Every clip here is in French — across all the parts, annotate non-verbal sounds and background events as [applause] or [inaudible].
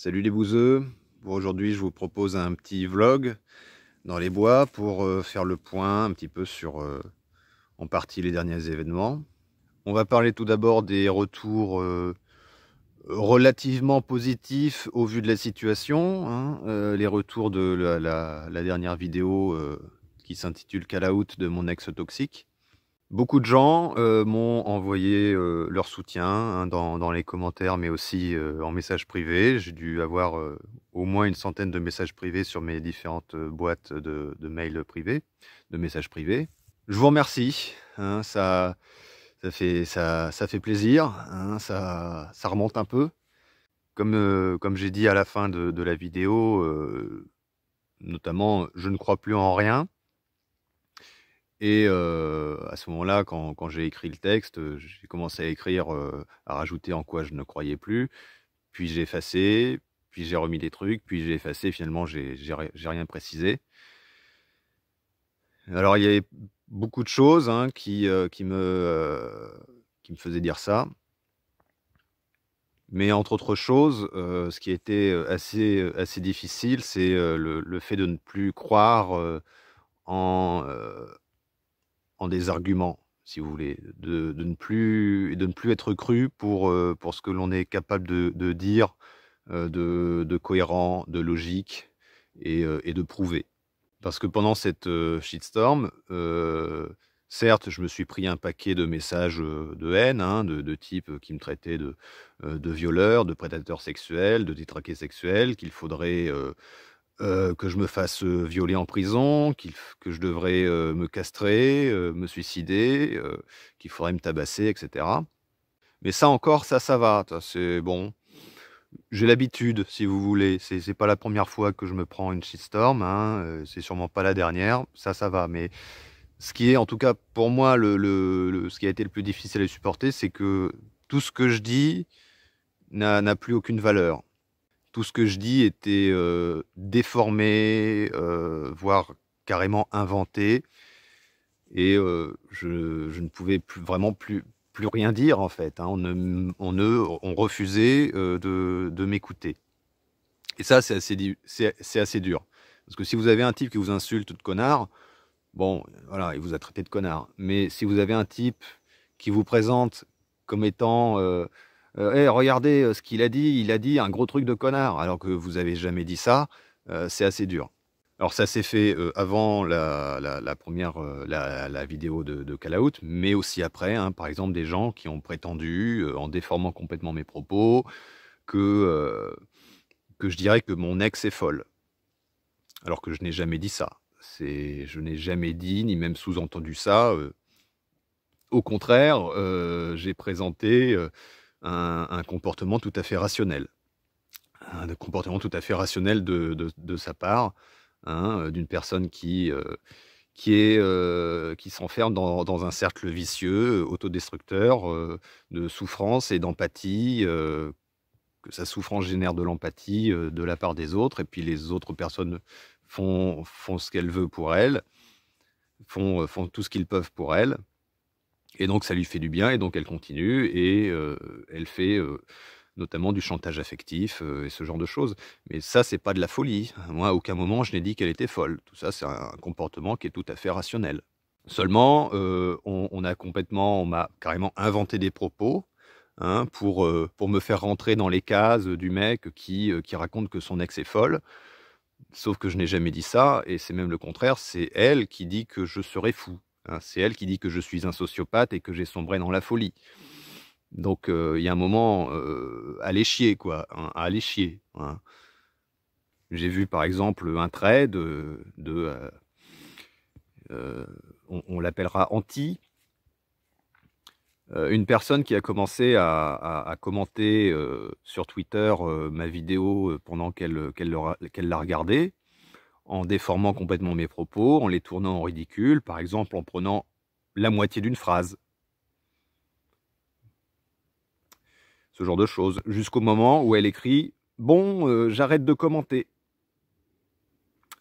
Salut les bouseux, aujourd'hui je vous propose un petit vlog dans les bois pour euh, faire le point un petit peu sur euh, en partie les derniers événements. On va parler tout d'abord des retours euh, relativement positifs au vu de la situation, hein, les retours de la, dernière vidéo qui s'intitule Call Out de mon ex toxique. Beaucoup de gens euh, m'ont envoyé euh, leur soutien hein, dans, les commentaires, mais aussi euh, en message privé. J'ai dû avoir au moins une centaine de messages privés sur mes différentes boîtes de, mail mails privés, de messages privés. Je vous remercie. Hein, ça, ça, fait, ça, fait plaisir. Hein, ça, ça remonte un peu. Comme, comme j'ai dit à la fin de la vidéo, notamment, je ne crois plus en rien. Et à ce moment-là, quand, j'ai écrit le texte, j'ai commencé à écrire, à rajouter en quoi je ne croyais plus. Puis j'ai effacé, puis j'ai remis des trucs, puis j'ai effacé. Finalement, j'ai rien précisé. Alors, il y avait beaucoup de choses hein, qui, qui, me, qui me faisaient dire ça. Mais entre autres choses, ce qui était assez, assez difficile, c'est le, fait de ne plus croire en, en des arguments, si vous voulez, de, ne, plus, de ne plus être cru pour, euh, pour ce que l'on est capable de, dire, euh, de, de, cohérent, de logique euh, et, de prouver. Parce que pendant cette shitstorm, Certes, je me suis pris un paquet de messages de haine, hein, de, de, type qui me traitait de, de violeur, de prédateur sexuel, de détraqué sexuel, qu'il faudrait euh, que je me fasse euh, violer en prison, que je devrais euh, me castrer, me suicider, qu'il faudrait me tabasser, etc. Mais ça encore, ça, ça va. C'est bon. J'ai l'habitude, si vous voulez. C'est, n'est pas la première fois que je me prends une shitstorm. Hein, c'est sûrement pas la dernière. Ça, ça va. Mais ce qui est, en tout cas, pour moi, ce qui a été le plus difficile à supporter, c'est que tout ce que je dis n'a plus aucune valeur tout ce que je dis était euh, déformé, euh, voire carrément inventé. Et euh, je, ne pouvais vraiment plus, rien dire, en fait. Hein. On, ne, refusait de, m'écouter. Et ça, c'est assez, c'est, assez dur. Parce que si vous avez un type qui vous insulte de connard, bon, voilà, il vous a traité de connard. Mais si vous avez un type qui vous présente comme étant euh, eh, regardez euh, ce qu'il a dit, il a dit un gros truc de connard, alors que vous avez jamais dit ça, euh, c'est assez dur. Alors ça s'est fait avant la, la, la première la, la, vidéo de, de Call Out, mais aussi après, hein, par exemple des gens qui ont prétendu, en déformant complètement mes propos, que, que je dirais que mon ex est folle. Alors que je n'ai jamais dit ça. C'est, je n'ai jamais dit, ni même sous-entendu ça. au contraire, j'ai présenté un, comportement tout à fait rationnel. Un comportement tout à fait rationnel de, sa part, hein, euh, d'une personne qui, euh, qui, est, euh, s'enferme dans, un cercle vicieux, autodestructeur, de souffrance et d'empathie, que sa souffrance génère de l'empathie de la part des autres, et puis les autres personnes font, ce qu'elles veulent pour elle, font, font tout ce qu'ils peuvent pour elle. Et donc ça lui fait du bien, et donc elle continue, et euh, elle fait euh, notamment du chantage affectif euh, et ce genre de choses. Mais ça, c'est pas de la folie. Moi, à aucun moment, je n'ai dit qu'elle était folle. Tout ça, c'est un comportement qui est tout à fait rationnel. Seulement, on, a complètement, on m'a carrément inventé des propos. Hein, pour, pour me faire rentrer dans les cases du mec qui, qui raconte que son ex est folle. Sauf que je n'ai jamais dit ça, et c'est même le contraire, c'est elle qui dit que je serais fou. Hein, c'est elle qui dit que je suis un sociopathe et que j'ai sombré dans la folie. Donc euh, il y a un moment, à euh, allez chier, quoi. Hein, chier. Hein. J'ai vu par exemple un trait de. Euh, on, l'appellera anti. une personne qui a commencé à, commenter sur Twitter ma vidéo pendant qu'elle l'a regardée, en déformant complètement mes propos, en les tournant en ridicule, par exemple en prenant la moitié d'une phrase. Ce genre de choses, jusqu'au moment où elle écrit Bon, euh, j'arrête de commenter.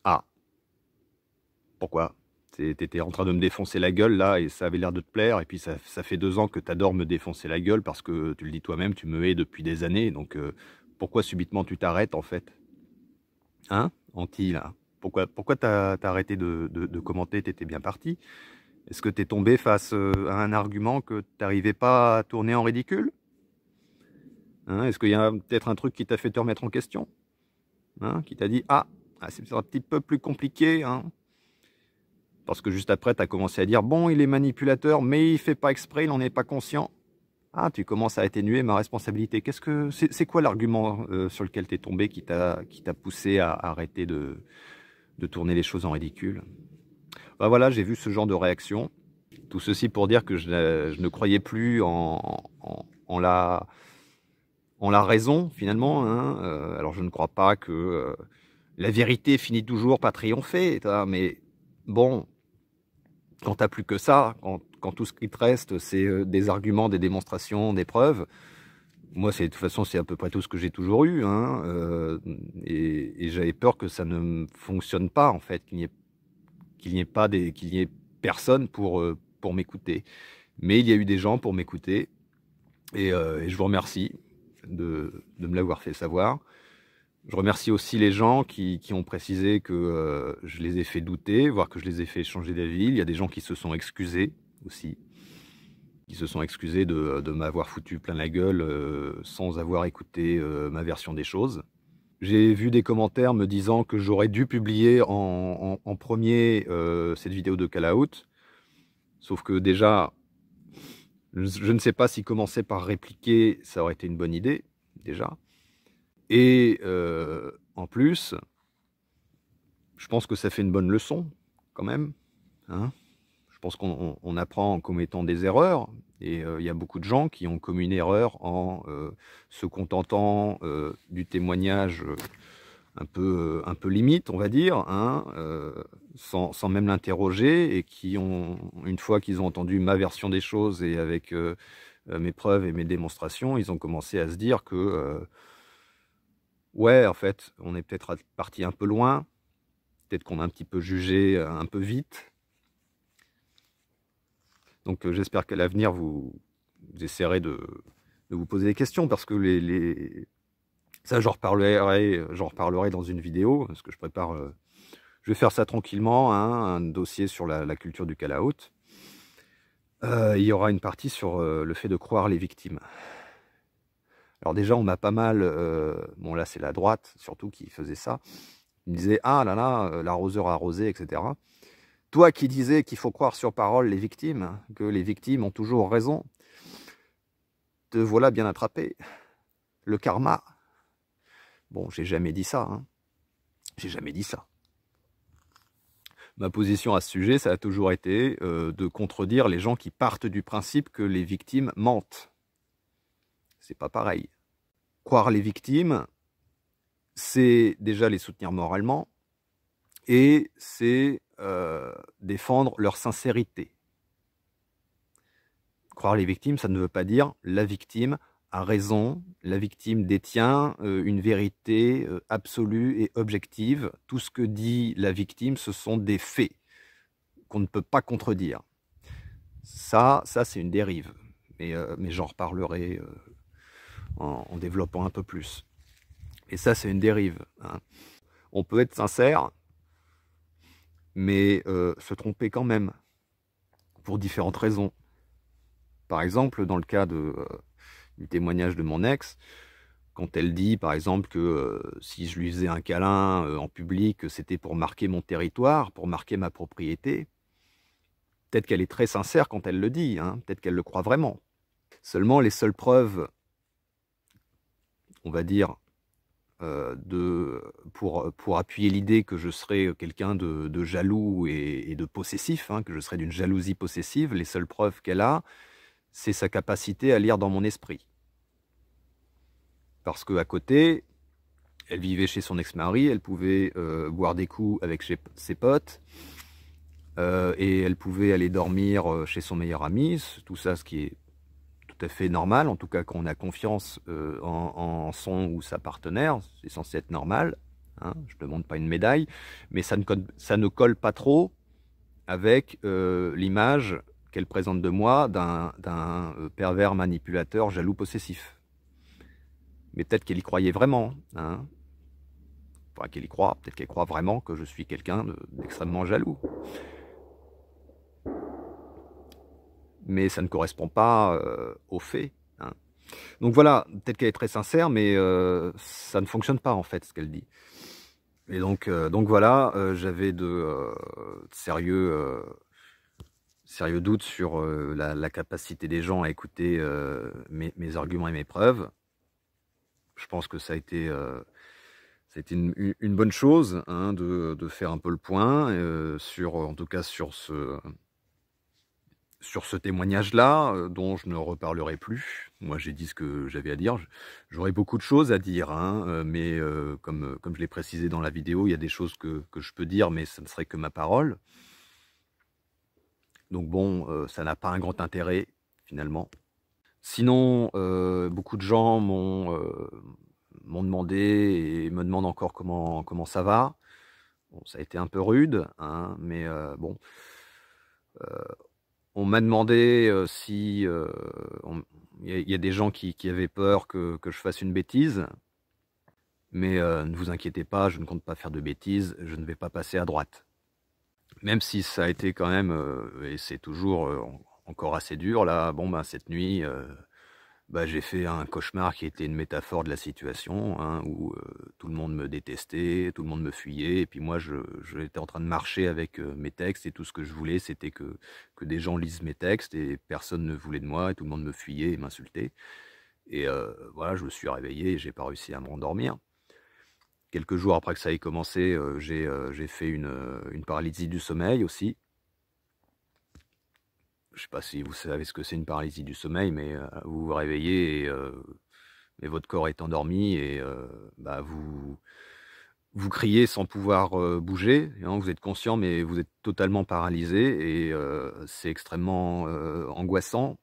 Ah. Pourquoi T'étais en train de me défoncer la gueule là et ça avait l'air de te plaire. Et puis ça, fait deux ans que t'adores me défoncer la gueule parce que tu le dis toi-même, tu me hais depuis des années. Donc euh, pourquoi subitement tu t'arrêtes en fait Hein Anti là. Pourquoi, pourquoi tu as, arrêté de, commenter Tu étais bien parti. Est-ce que tu es tombé face euh, à un argument que tu n'arrivais pas à tourner en ridicule hein, Est-ce qu'il y a peut-être un truc qui t'a fait te remettre en question hein, Qui t'a dit Ah, ah c'est un petit peu plus compliqué. Hein Parce que juste après, tu as commencé à dire Bon, il est manipulateur, mais il fait pas exprès, il n'en est pas conscient. Ah, tu commences à atténuer ma responsabilité. Qu'est-ce que c'est quoi l'argument euh, sur lequel tu es tombé qui t'a poussé à arrêter de, de tourner les choses en ridicule. Ben voilà, j'ai vu ce genre de réaction. Tout ceci pour dire que je, ne croyais plus en, la, raison, finalement. Hein. Euh, alors, je ne crois pas que euh, la vérité finit toujours par triompher, mais bon, quand t'as plus que ça, quand, quand, tout ce qui te reste, c'est euh, des arguments, des démonstrations, des preuves, moi, de toute façon, c'est à peu près tout ce que j'ai toujours eu. Hein, euh, et, j'avais peur que ça ne fonctionne pas, en fait, qu'il n'y ait, qu'il n'y ait, pas des, qu'il n'y ait personne pour, euh, pour m'écouter. Mais il y a eu des gens pour m'écouter. Et, euh, et je vous remercie de, de, me l'avoir fait savoir. Je remercie aussi les gens qui, qui ont précisé que je les ai fait douter, voire que je les ai fait changer d'avis. Il y a des gens qui se sont excusés aussi ils se sont excusés de, m'avoir foutu plein la gueule euh, sans avoir écouté euh, ma version des choses. J'ai vu des commentaires me disant que j'aurais dû publier en, premier euh, cette vidéo de Call Out. Sauf que déjà, je, ne sais pas si commencer par répliquer, ça aurait été une bonne idée, déjà. Et en plus, je pense que ça fait une bonne leçon, quand même. Hein pense qu'on apprend en commettant des erreurs. Et euh, il y a beaucoup de gens qui ont commis une erreur en euh, se contentant euh, du témoignage un peu, un limite, on va dire, hein, sans, même l'interroger, et qui ont, une fois qu'ils ont entendu ma version des choses et avec mes preuves et mes démonstrations, ils ont commencé à se dire que, ouais, en fait, on est peut-être parti un peu loin, peut-être qu'on a un petit peu jugé un peu vite, donc euh, j'espère qu'à l'avenir, vous, essaierez de, vous poser des questions parce que les, ça, j'en reparlerai, reparlerai, dans une vidéo parce que je prépare. Euh, je vais faire ça tranquillement, hein, un dossier sur la, culture du call Euh, il y aura une partie sur euh, le fait de croire les victimes. Alors déjà, on m'a pas mal, bon là c'est la droite surtout qui faisait ça, il me disait « Ah là là, l'arroseur arrosé, etc. » Toi qui disais qu'il faut croire sur parole les victimes, que les victimes ont toujours raison, te voilà bien attrapé. Le karma. Bon, j'ai jamais dit ça. Hein. J'ai jamais dit ça. Ma position à ce sujet, ça a toujours été euh, de contredire les gens qui partent du principe que les victimes mentent. C'est pas pareil. Croire les victimes, c'est déjà les soutenir moralement et c'est euh, défendre leur sincérité. Croire les victimes, ça ne veut pas dire la victime a raison, la victime détient euh, une vérité euh, absolue et objective. Tout ce que dit la victime, ce sont des faits qu'on ne peut pas contredire. Ça, ça c'est une dérive. Mais, j'en reparlerai en, développant un peu plus. Et ça, c'est une dérive. Hein. On peut être sincère, mais euh, se tromper quand même, pour différentes raisons. Par exemple, dans le cas euh, du témoignage de mon ex, quand elle dit par exemple que euh, si je lui faisais un câlin en public, c'était pour marquer mon territoire, pour marquer ma propriété, peut-être qu'elle est très sincère quand elle le dit, hein, peut-être qu'elle le croit vraiment. Seulement les seules preuves, on va dire, euh, de, pour, pour appuyer l'idée que je serais quelqu'un de, jaloux et, de possessif, hein, que je serais d'une jalousie possessive, les seules preuves qu'elle a, c'est sa capacité à lire dans mon esprit. Parce qu'à côté, elle vivait chez son ex-mari, elle pouvait euh, boire des coups avec ses potes, euh, et elle pouvait aller dormir chez son meilleur ami, tout ça ce qui est tout à fait normal, en tout cas quand on a confiance euh, en, son ou sa partenaire, c'est censé être normal. Hein, je ne demande pas une médaille, mais ça ne, ça ne colle pas trop avec euh, l'image qu'elle présente de moi d'un euh, pervers manipulateur jaloux possessif. Mais peut-être qu'elle y croyait vraiment. Hein. Enfin, qu'elle y croit, peut-être qu'elle croit vraiment que je suis quelqu'un d'extrêmement jaloux. mais ça ne correspond pas euh, aux faits. Hein. Donc voilà, peut-être qu'elle est très sincère, mais euh, ça ne fonctionne pas en fait ce qu'elle dit. Et donc, euh, donc voilà, j'avais de, sérieux, sérieux doutes sur la, capacité des gens à écouter mes, arguments et mes preuves. Je pense que ça a été c'était une, bonne chose hein, de, faire un peu le point sur, en tout cas sur ce, sur ce témoignage-là, euh, dont je ne reparlerai plus, moi j'ai dit ce que j'avais à dire, j'aurais beaucoup de choses à dire, hein, euh, mais euh, comme, comme je l'ai précisé dans la vidéo, il y a des choses que, je peux dire, mais ce ne serait que ma parole. Donc bon, ça n'a pas un grand intérêt, finalement. Sinon, beaucoup de gens m'ont demandé et me demandent encore comment, comment ça va. ça a été un peu rude, hein, mais bon on m'a demandé euh, si euh, il y, a des gens qui, avaient peur que, je fasse une bêtise. Mais euh, ne vous inquiétez pas, je ne compte pas faire de bêtises, je ne vais pas passer à droite. Même si ça a été quand même, et c'est toujours encore assez dur, là, bon ben cette nuit, bah, j'ai fait un cauchemar qui était une métaphore de la situation, hein, où euh, tout le monde me détestait, tout le monde me fuyait, et puis moi, je, en train de marcher avec euh, mes textes, et tout ce que je voulais, c'était que, que des gens lisent mes textes, et personne ne voulait de moi, et tout le monde me fuyait et m'insultait. Et euh, voilà, je me suis réveillé, et j'ai pas réussi à me rendormir. Quelques jours après que ça ait commencé, j'ai fait une paralysie du sommeil aussi, je sais pas si vous savez ce que c'est une paralysie du sommeil, mais euh, vous vous réveillez euh, et, votre corps est endormi et euh, bah, vous, vous criez sans pouvoir bouger. Hein, vous êtes conscient, mais vous êtes totalement paralysé et c'est extrêmement angoissant.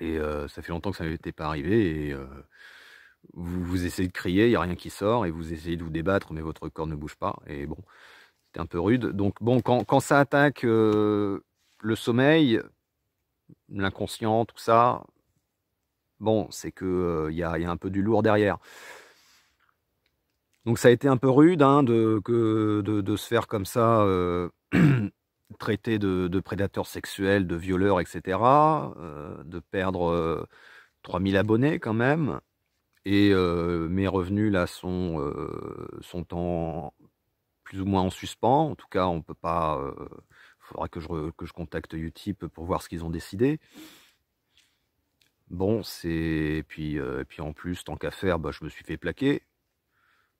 Et ça fait longtemps que ça n'était pas arrivé. Et vous, vous, essayez de crier, il n'y a rien qui sort et vous essayez de vous débattre, mais votre corps ne bouge pas. Et bon, c'était un peu rude. Donc bon, quand, quand ça attaque, le sommeil, l'inconscient, tout ça, bon, c'est que euh, y, a un peu du lourd derrière. Donc ça a été un peu rude hein, de, se faire comme ça euh, [clears throat] traiter de, prédateurs prédateur sexuel, de violeurs, etc. Euh, de perdre 3000 abonnés quand même. Et mes revenus là sont, sont en plus ou moins en suspens. En tout cas, on peut pas il faudra que je, que je contacte Utip pour voir ce qu'ils ont décidé. Bon, c'est. Puis, euh, puis en plus, tant qu'à faire, bah, je me suis fait plaquer.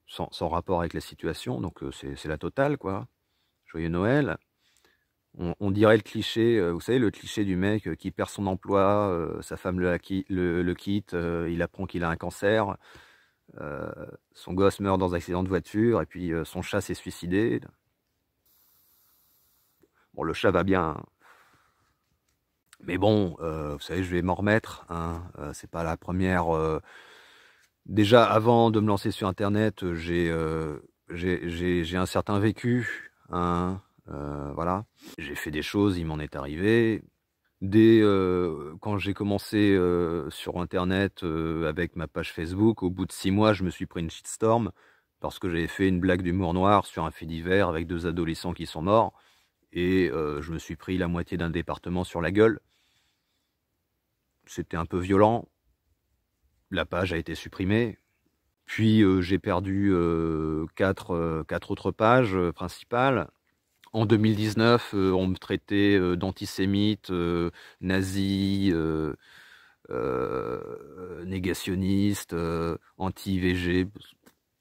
Sans, rapport avec la situation, donc euh, c'est la totale, quoi. Joyeux Noël. On, dirait le cliché, euh, vous savez, le cliché du mec qui perd son emploi, sa femme le, le quitte, il apprend qu'il a un cancer, son gosse meurt dans un accident de voiture, et puis son chat s'est suicidé. Bon, le chat va bien. Hein. Mais bon, euh, vous savez, je vais m'en remettre. Hein. Euh, c'est pas la première. Euh, déjà, avant de me lancer sur Internet, j'ai un certain vécu. Hein. voilà. J'ai fait des choses, il m'en est arrivé. Dès quand j'ai commencé sur Internet avec ma page Facebook, au bout de six mois, je me suis pris une shitstorm parce que j'avais fait une blague d'humour noir sur un fait divers avec deux adolescents qui sont morts et euh, je me suis pris la moitié d'un département sur la gueule. C'était un peu violent. La page a été supprimée. Puis euh, j'ai perdu euh, quatre, autres pages principales. En 2019, on me traitait d'antisémite, nazi, négationniste, anti-IVG, je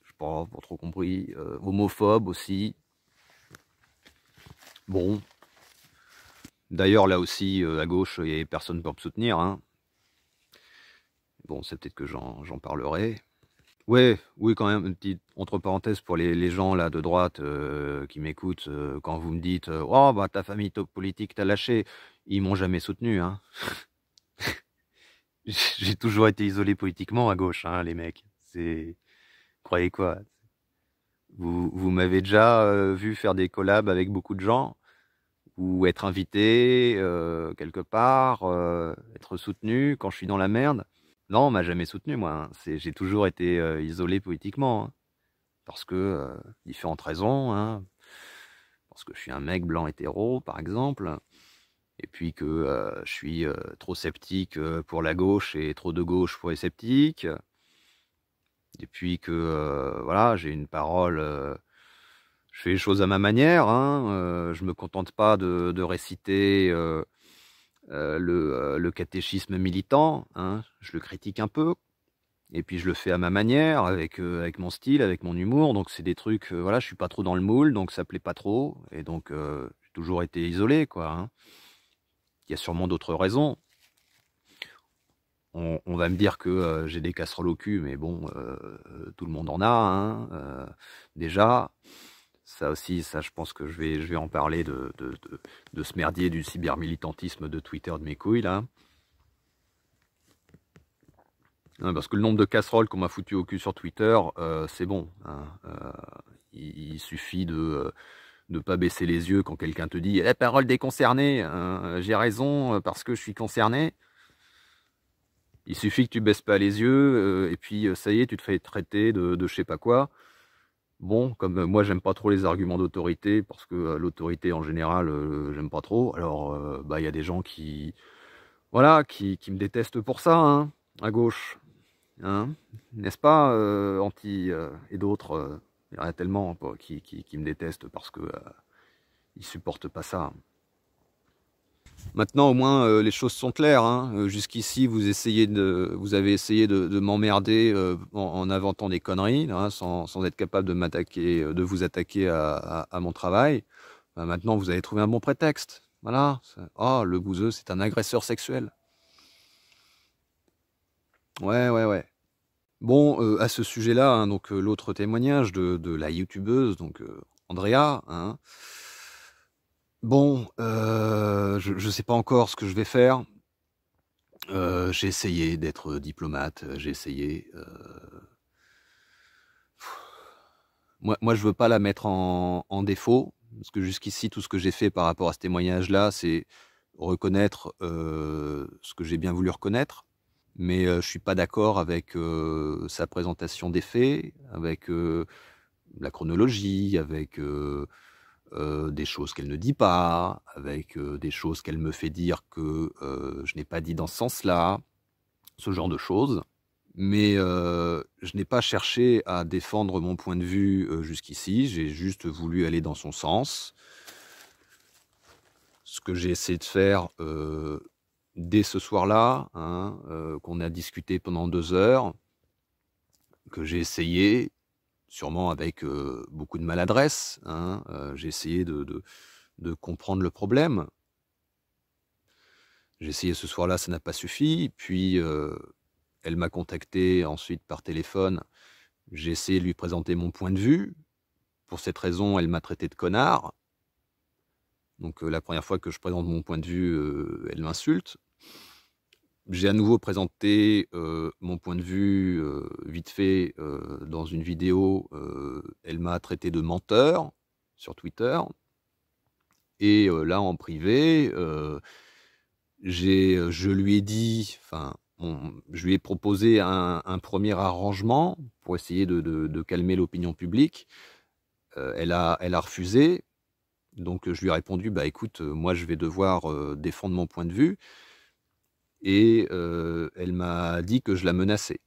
sais pas, pas trop compris, homophobe aussi. Bon. D'ailleurs, là aussi, euh, à gauche, il n'y a personne pour me soutenir. Hein. Bon, c'est peut-être que j'en parlerai. Ouais, oui, quand même, une petite entre parenthèses pour les, gens là de droite euh, qui m'écoutent, euh, quand vous me dites Oh, bah ta famille top politique t'a lâché, ils m'ont jamais soutenu. Hein. [laughs] J'ai toujours été isolé politiquement à gauche, hein, les mecs. C'est. Croyez quoi vous, m'avez déjà euh, vu faire des collabs avec beaucoup de gens ou être invité euh, quelque part, euh, être soutenu quand je suis dans la merde. Non, on m'a jamais soutenu, moi. Hein. J'ai toujours été isolé politiquement. Hein. parce que, différentes raisons, hein. parce que je suis un mec blanc hétéro, par exemple, et puis que je suis trop sceptique pour la gauche et trop de gauche pour les sceptiques, depuis que euh, voilà, j'ai une parole euh, je fais les choses à ma manière. Hein. Euh, je me contente pas de, réciter le, catéchisme militant. Hein, je le critique un peu. Et puis je le fais à ma manière, avec, avec mon style, avec mon humour. Donc c'est des trucs, voilà, je suis pas trop dans le moule, donc ça plaît pas trop. Et donc j'ai toujours été isolé, quoi. Hein. Il y a sûrement d'autres raisons on, va me dire que euh, j'ai des casseroles au cul, mais bon, euh, euh, tout le monde en a. Hein, déjà, ça aussi, ça, je pense que je vais, je vais en parler de, ce merdier du cybermilitantisme de Twitter de mes couilles là. Hein, parce que le nombre de casseroles qu'on m'a foutu au cul sur Twitter, c'est bon. Hein, il, suffit de ne pas baisser les yeux quand quelqu'un te dit la eh, parole des concernés. J'ai raison parce que je suis concerné. Il suffit que tu baisses pas les yeux, euh, et puis euh, ça y est, tu te fais traiter de, de je sais pas quoi. Bon, comme euh, moi j'aime pas trop les arguments d'autorité, parce que l'autorité en général, j'aime pas trop. Alors, bah, il y a des gens qui, voilà, qui, me détestent pour ça, hein, à gauche. Hein n'est-ce pas, anti et d'autres, il y en a tellement hein, qui, qui, me détestent parce que ils supportent pas ça. Maintenant, au moins, euh, les choses sont claires. Hein. Euh, jusqu'ici, vous, avez essayé de, m'emmerder euh, en, inventant des conneries, hein, sans, être capable de, m'attaquer, de vous attaquer à, mon travail. Ben, maintenant, vous avez trouvé un bon prétexte. Voilà. Ah, le bouseux, c'est un agresseur sexuel. Ouais, ouais, ouais. Bon, à ce sujet-là, hein, donc l'autre témoignage de, de, la youtubeuse, donc Andrea. Bon, euh, je ne sais pas encore ce que je vais faire. Euh, j'ai essayé d'être diplomate, euh, j'ai essayé. Moi, je je veux pas la mettre en, défaut, parce que jusqu'ici, tout ce que j'ai fait par rapport à ce témoignage-là, c'est reconnaître ce que j'ai bien voulu reconnaître, mais je ne suis pas d'accord avec sa présentation des faits, avec la chronologie, avec euh, des choses qu'elle ne dit pas, avec euh, des choses qu'elle me fait dire que euh, je n'ai pas dit dans ce sens-là, ce genre de choses. Mais je n'ai pas cherché à défendre mon point de vue jusqu'ici, j'ai juste voulu aller dans son sens. Ce que j'ai essayé de faire dès ce soir-là, hein, qu'on a discuté pendant deux heures, que j'ai essayé sûrement avec euh, beaucoup de maladresse. Hein, euh, j'ai essayé de, comprendre le problème. J'ai essayé ce soir-là, ça n'a pas suffi. Puis euh, elle m'a contacté ensuite par téléphone. J'ai essayé de lui présenter mon point de vue. Pour cette raison, elle m'a traité de connard. Donc la première fois que je présente mon point de vue, elle m'insulte j'ai à nouveau présenté euh, mon point de vue euh, vite fait euh, dans une vidéo. elle m'a traité de menteur sur Twitter. Et là, en privé, je lui ai dit, enfin, je lui ai proposé un, premier arrangement pour essayer de, calmer l'opinion publique. elle, a, elle a refusé. Donc, je lui ai répondu, bah écoute, moi, je vais devoir défendre mon point de vue et euh, elle m'a dit que je la menaçais.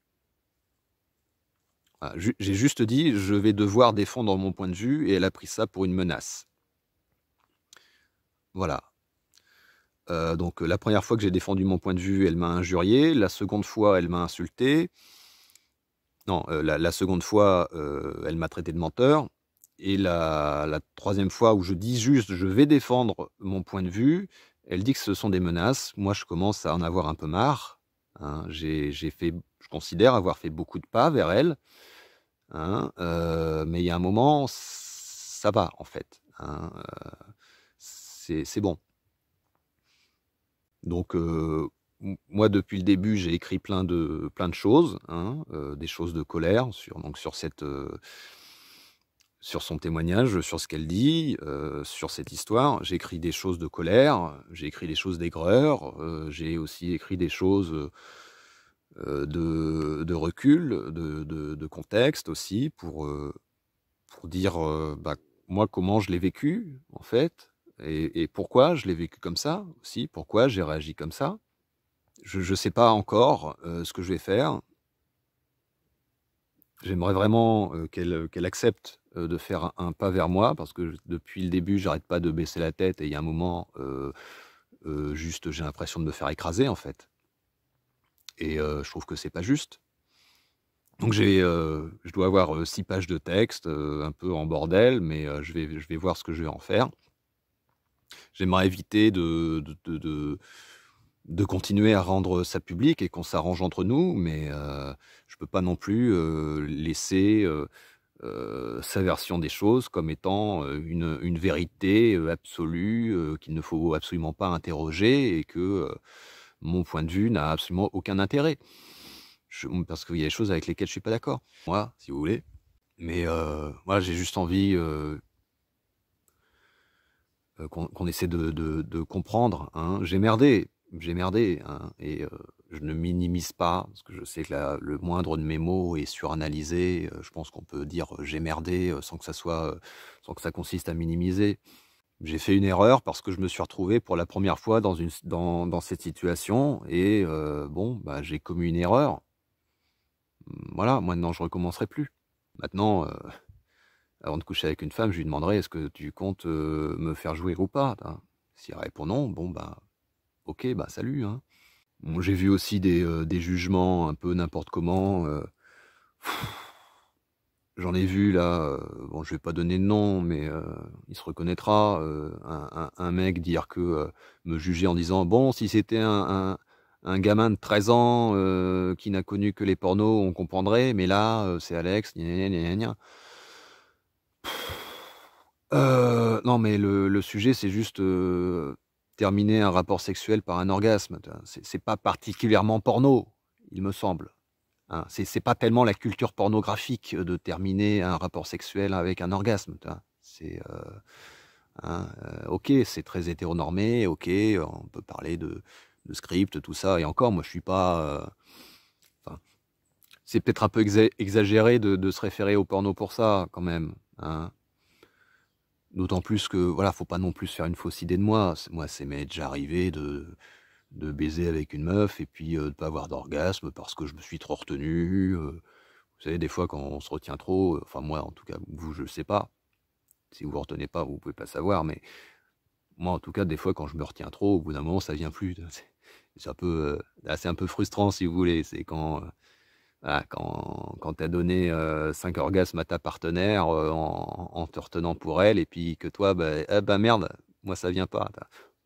J'ai juste dit je vais devoir défendre mon point de vue et elle a pris ça pour une menace. Voilà. Euh, donc la première fois que j'ai défendu mon point de vue, elle m'a injurié. La seconde fois, elle m'a insulté. Non, euh, la, seconde fois, elle m'a traité de menteur. Et la, troisième fois où je dis juste je vais défendre mon point de vue, elle dit que ce sont des menaces. Moi, je commence à en avoir un peu marre. Hein. j'ai fait, je considère avoir fait beaucoup de pas vers elle. Hein, euh, mais il y a un moment, ça va en fait. Hein, euh, c'est bon. Donc euh, moi, depuis le début, j'ai écrit plein de plein de choses, des choses de colère sur donc sur cette sur son témoignage, sur ce qu'elle dit, euh, sur cette histoire. J'ai écrit des choses de colère, j'ai écrit des choses d'aigreur, euh, j'ai aussi écrit des choses euh, de, recul, de, contexte aussi, pour, dire bah, moi comment je l'ai vécu, en fait, et, et pourquoi je l'ai vécu comme ça aussi, pourquoi j'ai réagi comme ça. Je ne sais pas encore ce que je vais faire, J'aimerais vraiment euh, euh, qu'elle accepte euh, de faire un, pas vers moi, parce que depuis le début, j'arrête pas de baisser la tête, et il y a un moment, juste, j'ai l'impression de me faire écraser, en fait. Et je trouve que c'est pas juste. Donc je dois avoir six pages de texte, un peu en bordel, mais je, vais, je vais voir ce que je vais en faire. J'aimerais éviter de, de, continuer à rendre ça public et qu'on s'arrange entre nous, mais pas non plus euh, laisser euh, euh, sa version des choses comme étant une, vérité absolue qu'il ne faut absolument pas interroger et que mon point de vue n'a absolument aucun intérêt. parce qu'il y a des choses avec lesquelles je suis pas d'accord. Moi, si vous voulez. Mais moi, j'ai juste envie qu'on essaie de, comprendre. Hein. J'ai merdé, j'ai merdé. Hein, et je ne minimise pas, parce que je sais que le moindre de mes mots est suranalysé. Euh, je pense qu'on peut dire euh, j'ai merdé euh, sans que ça soit, sans que ça consiste à minimiser. J'ai fait une erreur parce que je me suis retrouvé pour la première fois dans, cette situation et bon, bah, j'ai commis une erreur. Hum, voilà, maintenant je recommencerai plus. Maintenant, avant de coucher avec une femme, je lui demanderai est-ce que tu comptes me faire jouer ou pas hein. S'il répond non, bon, bah, ok, bah, salut. Hein j'ai vu aussi des, euh, des, jugements un peu n'importe comment. Euh, j'en ai vu là, euh, bon, je vais pas donner de nom, mais il se reconnaîtra. Un, mec dire que me juger en disant Bon, si c'était un, un, gamin de 13 ans qui n'a connu que les pornos, on comprendrait, mais là, c'est Alex, gna non, mais le, sujet, c'est juste terminer un rapport sexuel par un orgasme. C'est pas particulièrement porno, il me semble. Hein, c'est pas tellement la culture pornographique euh, de terminer un rapport sexuel avec un orgasme. C'est euh, hein, euh, ok, c'est très hétéronormé, ok, on peut parler de, script, tout ça. Et encore, moi, je suis pas. c'est peut-être un peu exagéré de, se référer au porno pour ça, quand même. Hein. D'autant plus que, voilà, faut pas non plus faire une fausse idée de moi. Moi, c'est m'est déjà arrivé de, de baiser avec une meuf et puis de euh, de pas avoir d'orgasme parce que je me suis trop retenu. Euh. vous savez, des fois, quand on se retient trop, euh, enfin, moi, en tout cas, vous, je sais pas. Si vous vous retenez pas, vous pouvez pas savoir, mais moi, en tout cas, des fois, quand je me retiens trop, au bout d'un moment, ça vient plus. [laughs] C'est un peu, c'est un peu frustrant, si vous voulez. C'est quand quand, quand tu as donné euh, orgasmes à ta partenaire euh, en, en, te retenant pour elle, et puis que toi, bah, eh, merde, moi ça vient pas.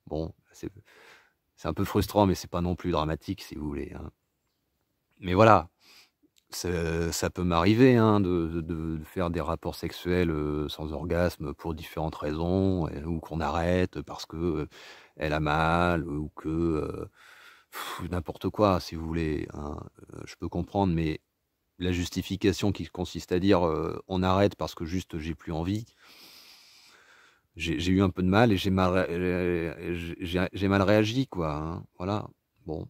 Bon, c'est un peu frustrant, mais c'est pas non plus dramatique si vous voulez. Hein. Mais voilà, ça peut m'arriver hein, de, de, faire des rapports sexuels euh, sans orgasme pour différentes raisons, ou qu'on arrête parce que euh, elle a mal, ou que n'importe quoi, si vous voulez. Hein. Euh, je peux comprendre, mais la justification qui consiste à dire euh, on arrête parce que juste j'ai plus envie, j'ai eu un peu de mal et j'ai mal, réagi, quoi. Hein. Voilà, bon.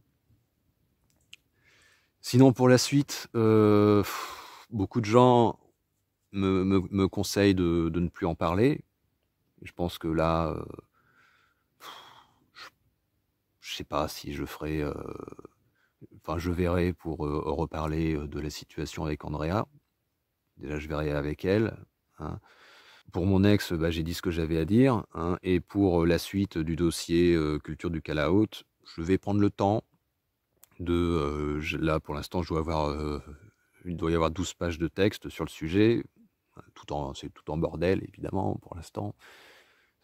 Sinon, pour la suite, euh, beaucoup de gens me, conseillent de, ne plus en parler. Je pense que là, je sais pas si je ferai. Euh, enfin, je verrai pour euh, reparler euh, de la situation avec Andrea. Déjà, je verrai avec elle. Hein. Pour mon ex, bah, j'ai dit ce que j'avais à dire. Hein, et pour la suite du dossier culture du Calaout, je vais prendre le temps de. là, pour l'instant, je dois avoir. il doit y avoir 12 pages de texte sur le sujet. Tout en, c'est tout en bordel, évidemment, pour l'instant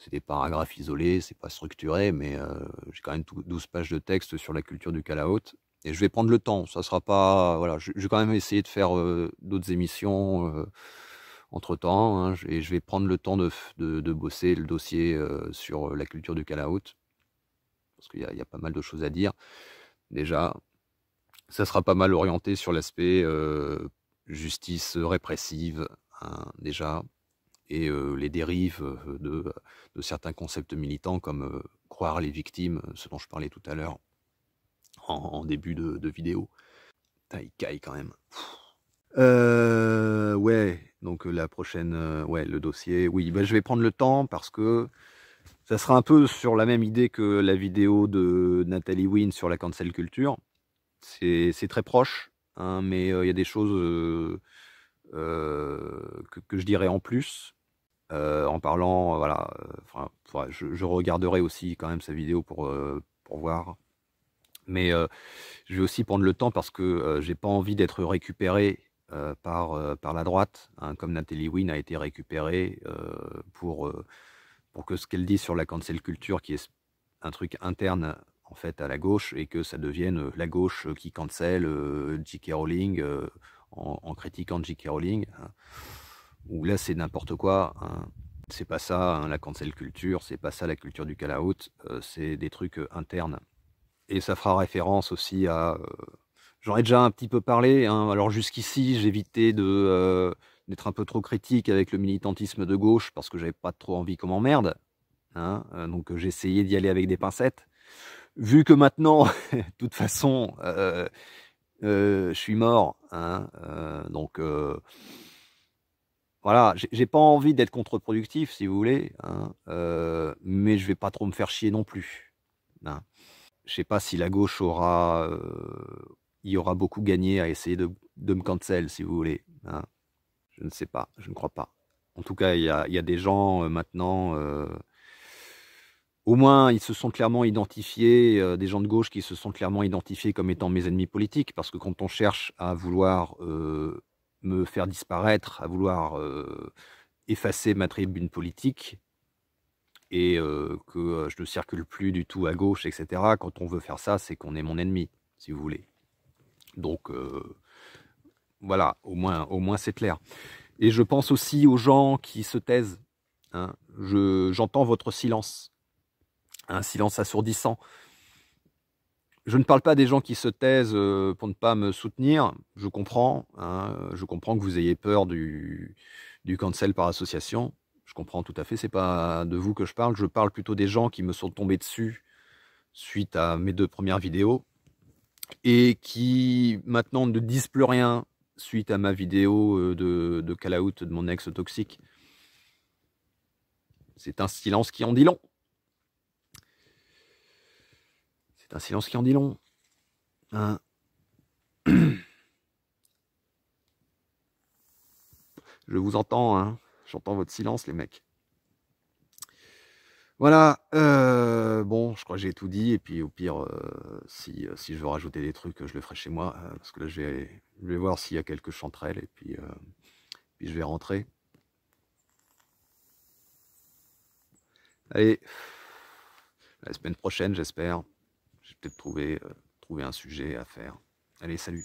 c'est des paragraphes isolés, c'est pas structuré, mais euh, j'ai quand même 12 pages de texte sur la culture du call-out, Et je vais prendre le temps. Ça sera pas. Voilà, je, vais quand même essayer de faire euh, d'autres émissions euh, entre temps. Hein, et je vais prendre le temps de, bosser le dossier sur la culture du call-out, Parce qu'il y, a pas mal de choses à dire. Déjà, ça sera pas mal orienté sur l'aspect justice répressive, hein, déjà et euh, les dérives euh, de, certains concepts militants comme euh, croire les victimes, ce dont je parlais tout à l'heure en, début de, vidéo. il caille quand même. ouais, donc la prochaine, ouais, le dossier. Oui, bah, je vais prendre le temps parce que ça sera un peu sur la même idée que la vidéo de Nathalie Wynne sur la cancel culture. C'est très proche, hein, mais il y a des choses que, je dirais en plus. Euh, en parlant, euh, voilà, euh, je, regarderai aussi quand même sa vidéo pour, pour voir. Mais je vais aussi prendre le temps parce que j'ai pas envie d'être récupéré par, par la droite, hein, comme Nathalie Wynne a été récupérée pour, pour que ce qu'elle dit sur la cancel culture, qui est un truc interne en fait à la gauche et que ça devienne la gauche qui cancelle J.K. Rowling en, critiquant J.K. Rowling. Hein là c'est n'importe quoi. Hein. C'est pas ça hein, la cancel culture, c'est pas ça la culture du call-out, euh, c'est des trucs euh, internes. Et ça fera référence aussi à. Euh, j'en déjà un petit peu parlé, hein. alors jusqu'ici j'évitais de d'être un peu trop critique avec le militantisme de gauche parce que j'avais pas trop envie qu'on m'emmerde. donc j'essayais d'y aller avec des pincettes. Vu que maintenant, [laughs] de toute façon, je suis mort, donc voilà, j'ai pas envie d'être contre-productif, si vous voulez, hein, euh, mais je vais pas trop me faire chier non plus. Hein. Je sais pas si la gauche aura, il euh, y aura beaucoup gagné à essayer de, me cancel, si vous voulez. Hein. Je ne sais pas, je ne crois pas. En tout cas, il y a, des gens euh, maintenant. au moins, ils se sont clairement identifiés, des gens de gauche qui se sont clairement identifiés comme étant mes ennemis politiques, parce que quand on cherche à vouloir me faire disparaître, à vouloir euh, effacer ma tribune politique et euh, que euh, je ne circule plus du tout à gauche, etc. Quand on veut faire ça, c'est qu'on est mon ennemi, si vous voulez. Donc voilà, au moins, au moins c'est clair. Et je pense aussi aux gens qui se taisent. Hein. J'entends votre silence, un silence assourdissant je ne parle pas des gens qui se taisent euh, pour ne pas me soutenir. Je comprends. Hein, je comprends que vous ayez peur du, du cancel par association. Je comprends tout à fait. C'est pas de vous que je parle. Je parle plutôt des gens qui me sont tombés dessus suite à mes deux premières vidéos et qui maintenant ne disent plus rien suite à ma vidéo euh, de, de call out de mon ex toxique. C'est un silence qui en dit long. un silence qui en dit long. Hein. [clears throat] Je vous entends, hein. j'entends votre silence, les mecs. Voilà, euh, bon, je crois que j'ai tout dit, et puis au pire, euh, euh, si, je veux rajouter des trucs, je le ferai chez moi, parce que là, je vais, voir s'il y a quelques chanterelles, et puis, puis je vais rentrer. Allez, la semaine prochaine, j'espère peut-être trouver, euh, trouver un sujet à faire. Allez, salut